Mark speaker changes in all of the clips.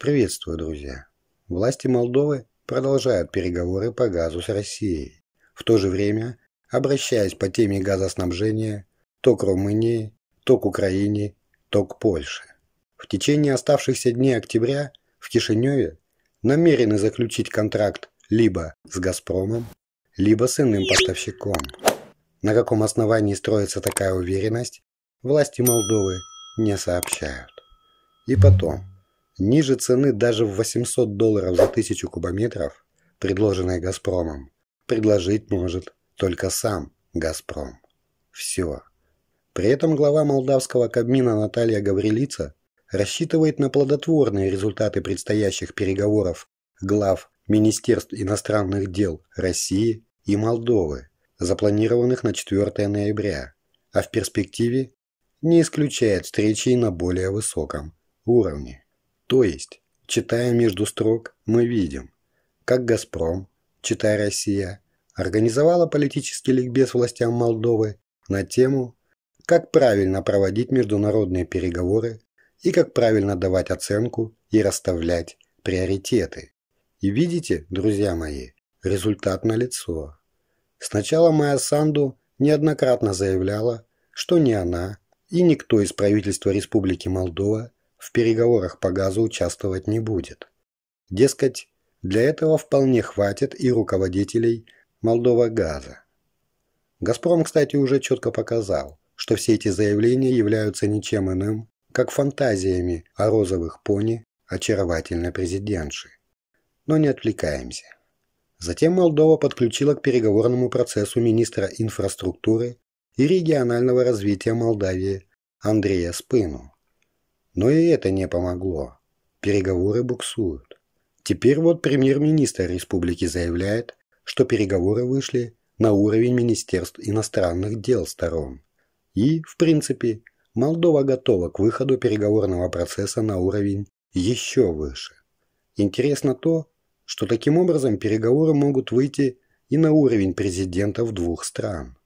Speaker 1: Приветствую, друзья. Власти Молдовы продолжают переговоры по газу с Россией. В то же время, обращаясь по теме газоснабжения, то к Румынии, то к Украине, то к Польше. В течение оставшихся дней октября в Кишиневе намерены заключить контракт либо с «Газпромом», либо с иным поставщиком. На каком основании строится такая уверенность, власти Молдовы не сообщают. И потом – Ниже цены даже в 800 долларов за тысячу кубометров, предложенной «Газпромом», предложить может только сам «Газпром». Все. При этом глава молдавского Кабмина Наталья Гаврилица рассчитывает на плодотворные результаты предстоящих переговоров глав Министерств иностранных дел России и Молдовы, запланированных на 4 ноября, а в перспективе не исключает встречи на более высоком уровне. То есть, читая между строк, мы видим, как «Газпром», читая «Россия», организовала политический ликбез властям Молдовы на тему «Как правильно проводить международные переговоры и как правильно давать оценку и расставлять приоритеты». И видите, друзья мои, результат налицо. Сначала Майя Санду неоднократно заявляла, что ни она и никто из правительства Республики Молдова в переговорах по газу участвовать не будет. Дескать, для этого вполне хватит и руководителей Молдова газа. «Газпром», кстати, уже четко показал, что все эти заявления являются ничем иным, как фантазиями о розовых пони очаровательной президентши. Но не отвлекаемся. Затем Молдова подключила к переговорному процессу министра инфраструктуры и регионального развития Молдавии Андрея Спыну. Но и это не помогло. Переговоры буксуют. Теперь вот премьер-министр республики заявляет, что переговоры вышли на уровень Министерств иностранных дел сторон. И, в принципе, Молдова готова к выходу переговорного процесса на уровень еще выше. Интересно то, что таким образом переговоры могут выйти и на уровень президентов двух стран.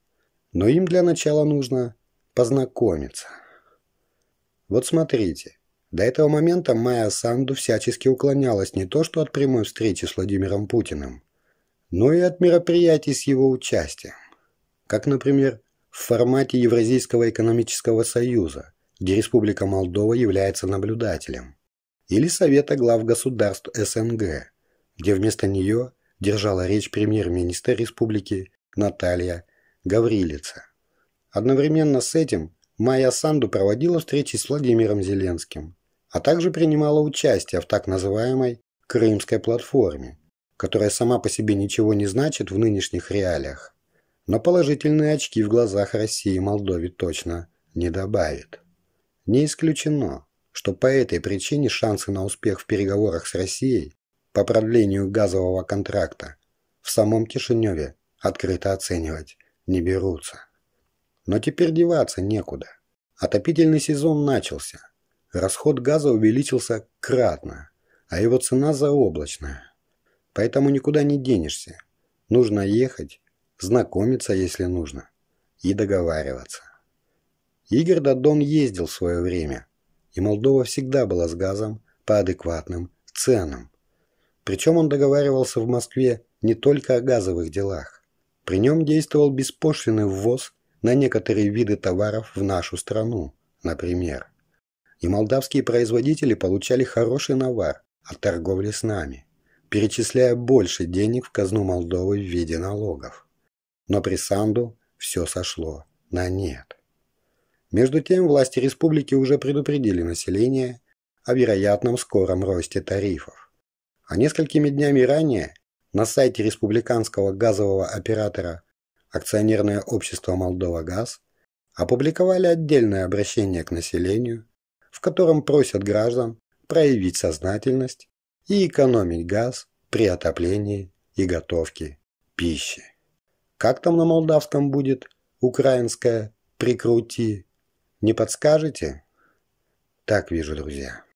Speaker 1: Но им для начала нужно познакомиться. Вот смотрите. До этого момента Майя Санду всячески уклонялась не то что от прямой встречи с Владимиром Путиным, но и от мероприятий с его участием. Как, например, в формате Евразийского экономического союза, где Республика Молдова является наблюдателем, или Совета глав государств СНГ, где вместо нее держала речь премьер-министр республики Наталья Гаврилица. Одновременно с этим Майя Санду проводила встречи с Владимиром Зеленским, а также принимала участие в так называемой «Крымской платформе», которая сама по себе ничего не значит в нынешних реалиях, но положительные очки в глазах России и Молдове точно не добавит. Не исключено, что по этой причине шансы на успех в переговорах с Россией по продлению газового контракта в самом Кишиневе открыто оценивать не берутся. Но теперь деваться некуда. Отопительный сезон начался. Расход газа увеличился кратно, а его цена заоблачная. Поэтому никуда не денешься. Нужно ехать, знакомиться, если нужно, и договариваться. Игорь Дадон ездил в свое время, и Молдова всегда была с газом по адекватным ценам. Причем он договаривался в Москве не только о газовых делах. При нем действовал беспошлиный ввоз на некоторые виды товаров в нашу страну, например. И молдавские производители получали хороший навар от торговли с нами, перечисляя больше денег в казну Молдовы в виде налогов. Но при Санду все сошло на нет. Между тем, власти республики уже предупредили население о вероятном скором росте тарифов. А несколькими днями ранее на сайте республиканского газового оператора акционерное общество «Молдова ГАЗ» опубликовали отдельное обращение к населению, в котором просят граждан проявить сознательность и экономить газ при отоплении и готовке пищи. Как там на молдавском будет украинское «прикрути»? Не подскажете? Так вижу, друзья.